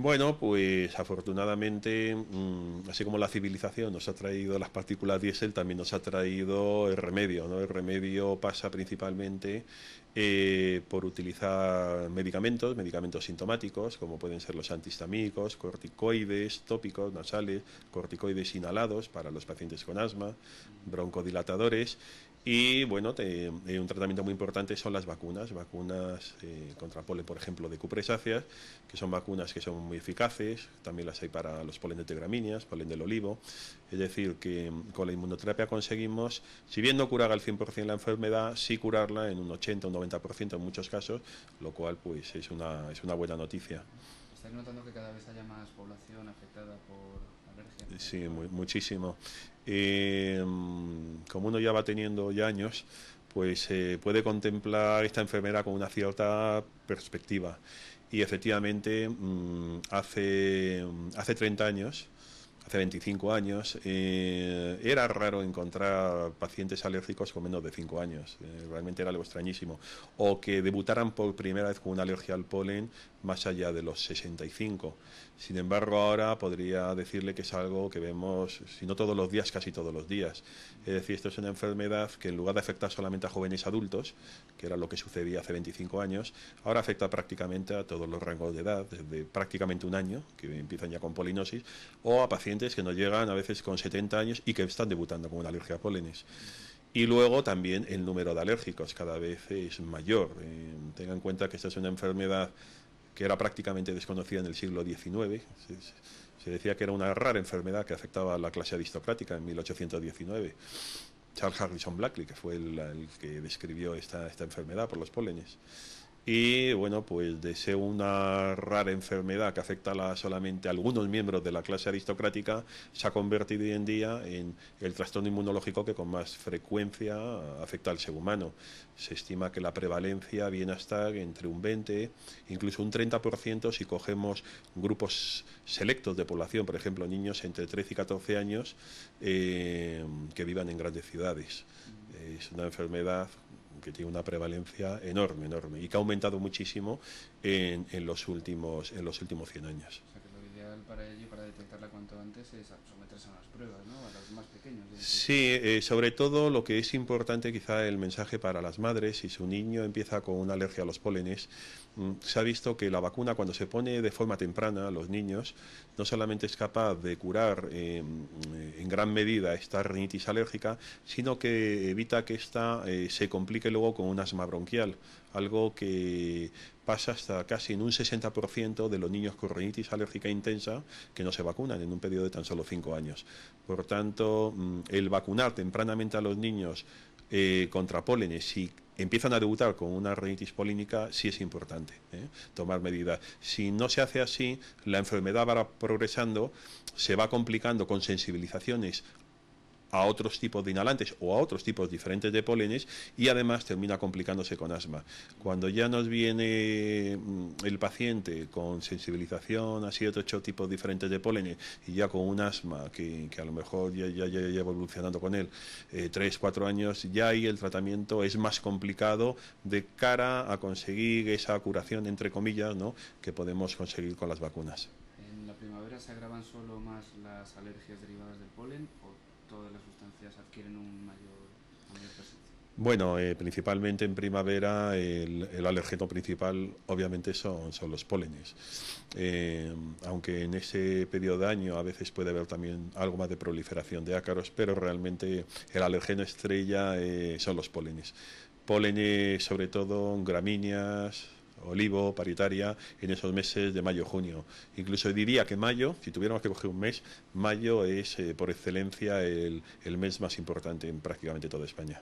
Bueno, pues afortunadamente, mm, así como la civilización nos ha traído las partículas diésel, también nos ha traído el remedio. ¿no? El remedio pasa principalmente eh, por utilizar medicamentos, medicamentos sintomáticos, como pueden ser los antihistamínicos, corticoides tópicos, nasales, corticoides inhalados para los pacientes con asma, broncodilatadores y bueno, eh, un tratamiento muy importante son las vacunas, vacunas eh, contra polen, por ejemplo, de cupresáceas, que son vacunas que son muy eficaces, también las hay para los polen de gramíneas, polen del olivo, es decir, que mm, con la inmunoterapia conseguimos, si bien no curar al 100% la enfermedad, sí curarla en un 80 o un 90% en muchos casos, lo cual pues es una, es una buena noticia. ¿Estáis notando que cada vez haya más población afectada por alergia? Sí, muchísimo. Eh, como uno ya va teniendo ya años, pues eh, puede contemplar esta enfermedad con una cierta perspectiva. Y efectivamente, mm, hace, hace 30 años, hace 25 años, eh, era raro encontrar pacientes alérgicos con menos de 5 años. Eh, realmente era algo extrañísimo. O que debutaran por primera vez con una alergia al polen más allá de los 65. Sin embargo, ahora podría decirle que es algo que vemos, si no todos los días, casi todos los días. Es decir, esto es una enfermedad que en lugar de afectar solamente a jóvenes adultos, que era lo que sucedía hace 25 años, ahora afecta prácticamente a todos los rangos de edad, desde prácticamente un año, que empiezan ya con polinosis, o a pacientes que nos llegan a veces con 70 años y que están debutando con una alergia a pólenes. Y luego también el número de alérgicos cada vez es mayor. Eh, tengan en cuenta que esta es una enfermedad que era prácticamente desconocida en el siglo XIX. Se, decía que era una rara enfermedad que afectaba a la clase aristocrática en 1819. Charles Harrison Blackley, que fue el, que describió esta, esta enfermedad por los pólenes y bueno, pues de ser una rara enfermedad que afecta a solamente a algunos miembros de la clase aristocrática, se ha convertido hoy en día en el trastorno inmunológico que con más frecuencia afecta al ser humano. Se estima que la prevalencia viene hasta entre un 20, incluso un 30% si cogemos grupos selectos de población, por ejemplo, niños entre 13 y 14 años eh, que vivan en grandes ciudades. Es una enfermedad que tiene una prevalencia enorme, enorme, y que ha aumentado muchísimo en, los, últimos, en los últimos 100 años para ello, para detectarla cuanto antes, es someterse a unas pruebas, ¿no? A los más pequeños. Sí, eh, sobre todo lo que es importante quizá el mensaje para las madres, si su niño empieza con una alergia a los pólenes, mm, se ha visto que la vacuna cuando se pone de forma temprana a los niños, no solamente es capaz de curar eh, mm, en gran medida esta rinitis alérgica, sino que evita que esta eh, se complique luego con un asma bronquial algo que pasa hasta casi en un 60% de los niños con rinitis alérgica intensa que no se vacunan en un periodo de tan solo 5 años. Por tanto, mm, el vacunar tempranamente a los niños eh, contra pólenes, si empiezan a debutar con una rinitis polínica, sí es importante ¿eh? tomar medidas. Si no se hace así, la enfermedad va progresando, se va complicando con sensibilizaciones a otros tipos de inhalantes o a otros tipos diferentes de polenes y además termina complicándose con asma. Cuando ya nos viene mm, el paciente con sensibilización a siete ocho tipos diferentes de polenes y ya con un asma que, que a lo mejor ya, ya, ya evolucionando con él eh, tres, cuatro años, ya ahí el tratamiento es más complicado de cara a conseguir esa curación, entre comillas, ¿no? que podemos conseguir con las vacunas. ¿En la primavera se agravan solo más las alergias derivadas del polen? O adquieren un mayor, Bueno, eh, principalmente en primavera el, alergeno principal obviamente son, los pólenes. Eh, aunque en ese periodo de año a veces puede haber también algo más de proliferación de ácaros, pero realmente el alergeno estrella eh, son los pólenes. Pólenes sobre todo gramíneas, olivo, paritaria, en esos meses de mayo-junio. Incluso diría que mayo, si tuviéramos que coger un mes, mayo es eh, por excelencia el mes más importante en prácticamente toda España.